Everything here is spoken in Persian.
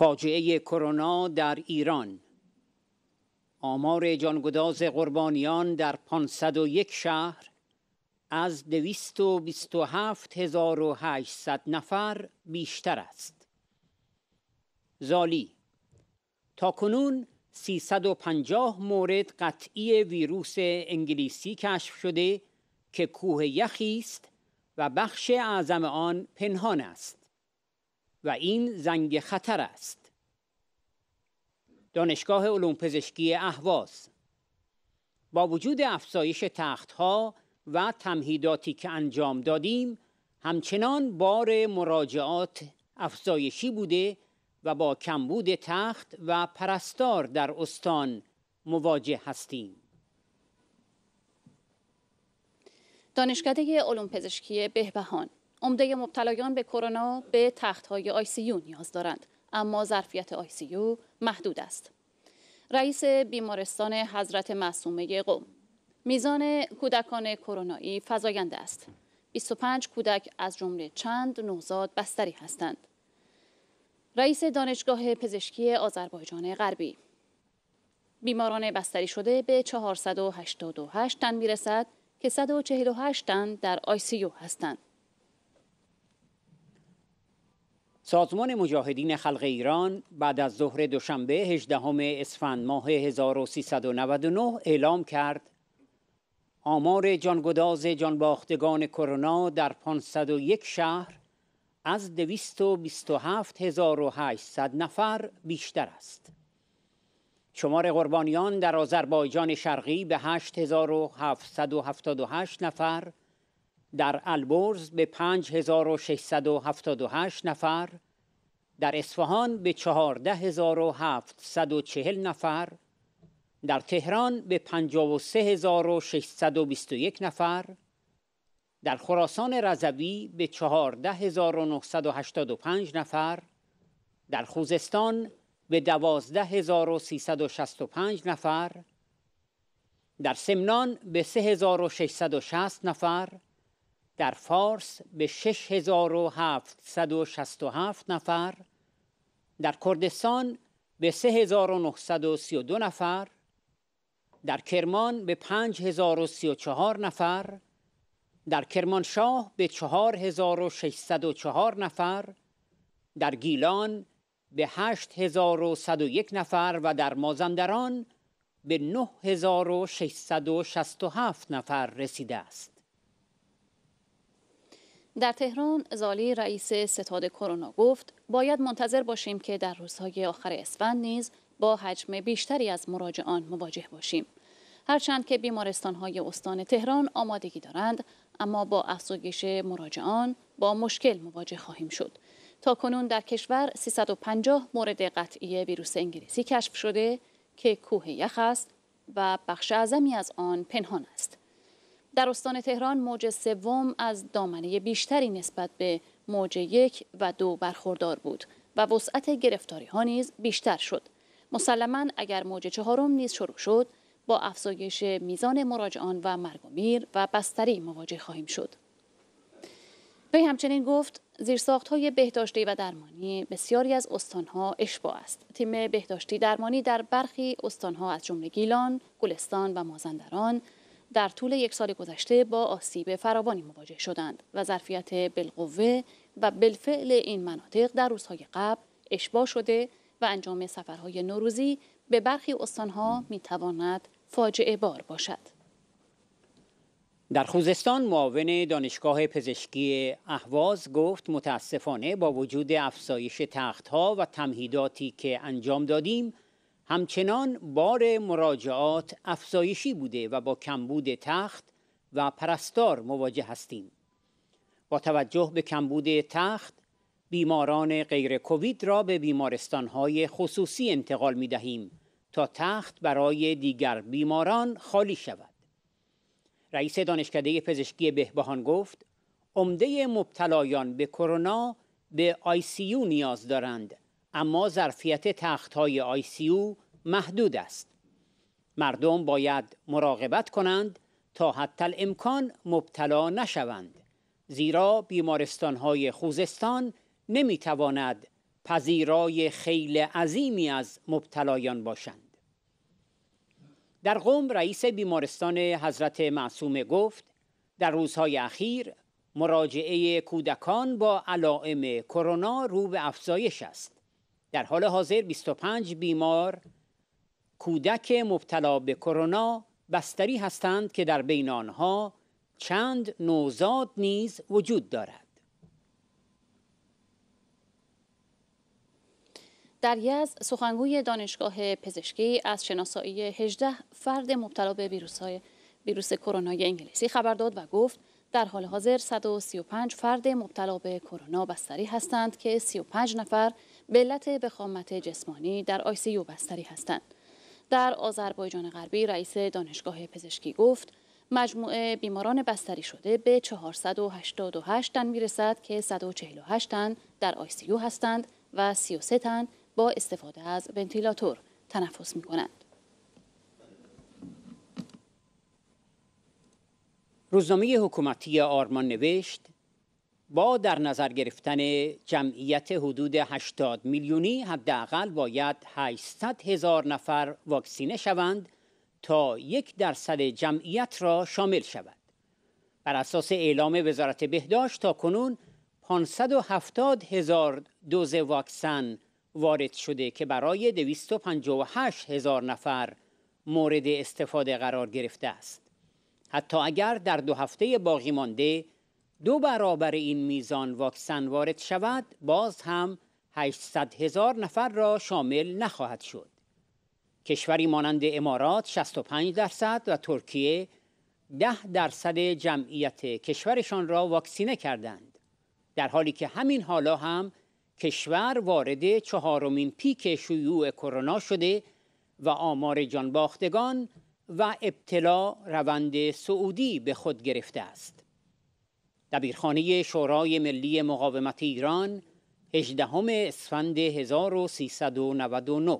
فاجعه کرونا در ایران آمار جانگداز قربانیان در 501 شهر از 227800 نفر بیشتر است. زالی تا کنون 350 مورد قطعی ویروس انگلیسی کشف شده که کوه یخی است و بخش اعظم آن پنهان است و این زنگ خطر است. دانشگاه علوم پزشکی اهواز با وجود افزایش تختها و تمهیداتی که انجام دادیم همچنان بار مراجعات افزایشی بوده و با کمبود تخت و پرستار در استان مواجه هستیم دانشکده علوم پزشکی بهبهان عمده مبتلایان به کرونا به تخت سی یو نیاز دارند اما ظرفیت یو محدود است. رئیس بیمارستان حضرت معصومه قوم میزان کودکان کرونایی فزاینده است. 25 کودک از جمله چند نوزاد بستری هستند. رئیس دانشگاه پزشکی آذربایجان غربی بیماران بستری شده به 488 تن میرسد که 148 تن در یو هستند. سازمان مجاهدین خلق ایران بعد از ظهر دوشنبه 18 اسفند ماه 1399 اعلام کرد آمار جانگداز جانباختگان کرونا در 501 شهر از 227800 نفر بیشتر است. شمار قربانیان در آذربایجان شرقی به 8778 نفر در البرز به 5678 نفر در اصفهان به 14740 نفر در تهران به 53621 نفر در خراسان رضوی به 14985 نفر در خوزستان به 12365 نفر در سمنان به 3660 نفر در فارس به 6767 نفر در کردستان به 3932 نفر در کرمان به 5034 نفر در کرمانشاه به 4604 نفر در گیلان به 8101 نفر و در مازندران به 9667 نفر رسیده است در تهران زالی رئیس ستاد کرونا گفت باید منتظر باشیم که در روزهای آخر اسفند نیز با حجم بیشتری از مراجعان مواجه باشیم هرچند که بیمارستانهای استان تهران آمادگی دارند اما با افزایش مراجعان با مشکل مواجه خواهیم شد تا کنون در کشور 350 مورد قطعی ویروس انگلیسی کشف شده که کوه یخ است و بخش اعظمی از آن پنهان است در استان تهران موج سوم از دامنه بیشتری نسبت به موج یک و دو برخوردار بود و وسعت گرفتاری ها نیز بیشتر شد. مسلما اگر موج چهارم نیز شروع شد با افزایش میزان مراجعان و مرگ و میر و بستری مواجه خواهیم شد. وی همچنین گفت زیرساخت های بهداشتی و درمانی بسیاری از استانها اشباع است. تیم بهداشتی درمانی در برخی استانها از جمله گیلان، گلستان و مازندران در طول یک سال گذشته با آسیب فراوانی مواجه شدند و ظرفیت بالقوه و بالفعل این مناطق در روزهای قبل اشباع شده و انجام سفرهای نوروزی به برخی استانها میتواند فاجعه بار باشد. در خوزستان معاون دانشگاه پزشکی اهواز گفت متاسفانه با وجود افزایش تختها و تمهیداتی که انجام دادیم همچنان بار مراجعات افزایشی بوده و با کمبود تخت و پرستار مواجه هستیم با توجه به کمبود تخت بیماران غیر کووید را به های خصوصی انتقال می دهیم تا تخت برای دیگر بیماران خالی شود رئیس دانشکده پزشکی بهبهان گفت عمده مبتلایان به کرونا به آیسیو نیاز دارند اما ظرفیت تخت های آی سی او محدود است مردم باید مراقبت کنند تا حتی امکان مبتلا نشوند زیرا بیمارستان های خوزستان نمی تواند پذیرای خیل عظیمی از مبتلایان باشند در قوم رئیس بیمارستان حضرت معصومه گفت در روزهای اخیر مراجعه کودکان با علائم کرونا رو به افزایش است در حال حاضر 25 بیمار کودک مبتلا به کرونا بستری هستند که در بین آنها چند نوزاد نیز وجود دارد در یز سخنگوی دانشگاه پزشکی از شناسایی 18 فرد مبتلا به ویروس های ویروس کرونا انگلیسی خبر داد و گفت در حال حاضر 135 فرد مبتلا به کرونا بستری هستند که 35 نفر به علت بخامت جسمانی در آیسیو بستری هستند. در آذربایجان غربی رئیس دانشگاه پزشکی گفت مجموعه بیماران بستری شده به 488 تن میرسد که 148 تن در آیسیو هستند و 33 تن با استفاده از ونتیلاتور تنفس می کنند. روزنامه حکومتی آرمان نوشت با در نظر گرفتن جمعیت حدود 80 میلیونی حداقل باید 800 هزار نفر واکسینه شوند تا یک درصد جمعیت را شامل شود. بر اساس اعلام وزارت بهداشت تا کنون 570 هزار دوز واکسن وارد شده که برای 258 هزار نفر مورد استفاده قرار گرفته است. حتی اگر در دو هفته باقی مانده دو برابر این میزان واکسن وارد شود باز هم 800 هزار نفر را شامل نخواهد شد کشوری مانند امارات 65 درصد و ترکیه 10 درصد جمعیت کشورشان را واکسینه کردند در حالی که همین حالا هم کشور وارد چهارمین پیک شیوع کرونا شده و آمار جانباختگان و ابتلا روند سعودی به خود گرفته است. دبیرخانه شورای ملی مقاومت ایران 18 اسفند 1399